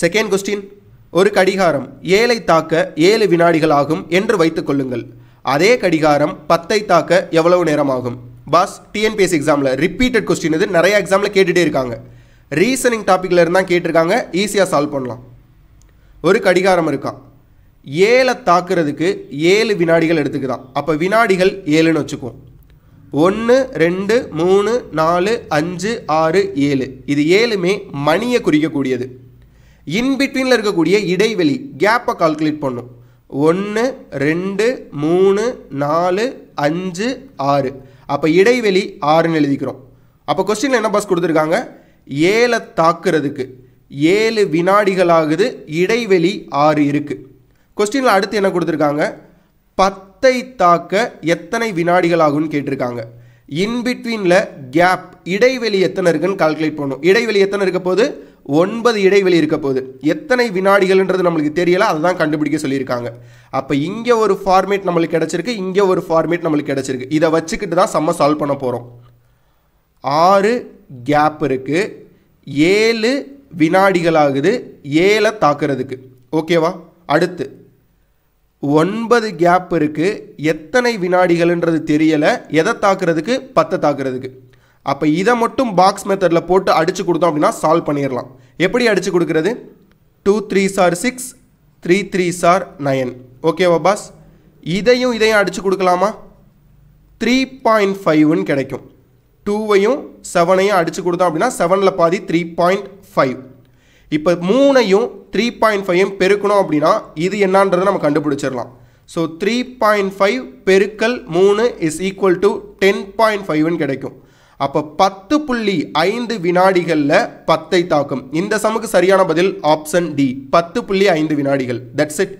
second question ஒரு கடிகாரம் ஏழை தாக்க ஏழு வினாடிகள் ஆகும் என்று வைத்துக் கொள்ளுங்கள் அதே கடிகாரம் பத்தை தாக்க எவ்வளவு நேரம் ஆகும் பாஸ் டிஎன்பிஎஸ் எக்ஸாமில் ரிப்பீட்டட் கொஸ்டின் இது நிறைய எக்ஸாமில் கேட்டுகிட்டே இருக்காங்க ரீசனிங் டாப்பிக்கில் இருந்தால் கேட்டிருக்காங்க ஈஸியாக சால்வ் பண்ணலாம் ஒரு கடிகாரம் இருக்கா ஏழை தாக்குறதுக்கு ஏழு வினாடிகள் எடுத்துக்கிறான் அப்போ வினாடிகள் ஏழுன்னு வச்சுக்குவோம் ஒன்று ரெண்டு மூணு நாலு அஞ்சு ஆறு ஏழு இது ஏழுமே மணியை குறிக்கக்கூடியது இன்பிட்வீனில் இருக்கக்கூடிய இடைவெளி கேப்பை கால்குலேட் பண்ணும் ஒன்று ரெண்டு மூணு நாலு அஞ்சு ஆறு அப்போ இடைவெளி ஆறுன்னு எழுதிக்கிறோம் அப்போ கொஸ்டினில் என்ன பஸ் கொடுத்துருக்காங்க ஏழை தாக்குறதுக்கு ஏழு வினாடிகளாகுது இடைவெளி ஆறு இருக்குது கொஸ்டினில் அடுத்து என்ன கொடுத்துருக்காங்க பத்தை தாக்க எத்தனை வினாடிகள் ஆகும்னு கேட்டிருக்காங்க இன்பிட்வீனில் கேப் இடைவெளி எத்தனை இருக்குன்னு கால்குலேட் பண்ணும் இடைவெளி எத்தனை இருக்க போது ஒன்பது இடைவெளி இருக்க போகுது எத்தனை வினாடிகள்ன்றது நம்மளுக்கு தெரியல அதை தான் கண்டுபிடிக்க சொல்லியிருக்காங்க அப்போ இங்கே ஒரு ஃபார்மேட் நம்மளுக்கு கிடச்சிருக்கு இங்கே ஒரு ஃபார்மேட் நம்மளுக்கு கிடச்சிருக்கு இதை வச்சுக்கிட்டு தான் செம்ம சால்வ் பண்ண போகிறோம் ஆறு கேப் இருக்குது ஏழு வினாடிகள் ஆகுது ஏழை தாக்குறதுக்கு ஓகேவா அடுத்து ஒன்பது கேப் இருக்குது எத்தனை வினாடிகள்ன்றது தெரியலை எதை தாக்குறதுக்கு பத்தை தாக்குறதுக்கு அப்போ இதை மட்டும் பாக்ஸ் மெத்தடில் போட்டு அடித்து கொடுத்தோம் அப்படின்னா சால்வ் பண்ணிடலாம் எப்படி அடித்து கொடுக்குறது two three sir six three three sir nine ஓகேவா பாஸ் இதையும் இதையும் அடித்து கொடுக்கலாமா த்ரீ பாயிண்ட் ஃபைவ்னு கிடைக்கும் டூவையும் செவனையும் அடித்து கொடுத்தோம் அப்படின்னா செவனில் பாதி த்ரீ பாயிண்ட் ஃபைவ் இப்போ மூணையும் த்ரீ பாயிண்ட் ஃபைவையும் பெருக்கணும் அப்படின்னா இது என்னான்றதை நம்ம கண்டுபிடிச்சிடலாம் ஸோ த்ரீ பாயிண்ட் ஃபைவ் பெருக்கல் மூணு is equal to ten point ஃபைவ்னு கிடைக்கும் அப்போ பத்து புள்ளி ஐந்து வினாடிகளில் பத்தை தாக்கும் இந்த சமுக்கு சரியான பதில் ஆப்ஷன் டி பத்து புள்ளி ஐந்து வினாடிகள் தட்ஸ் இட்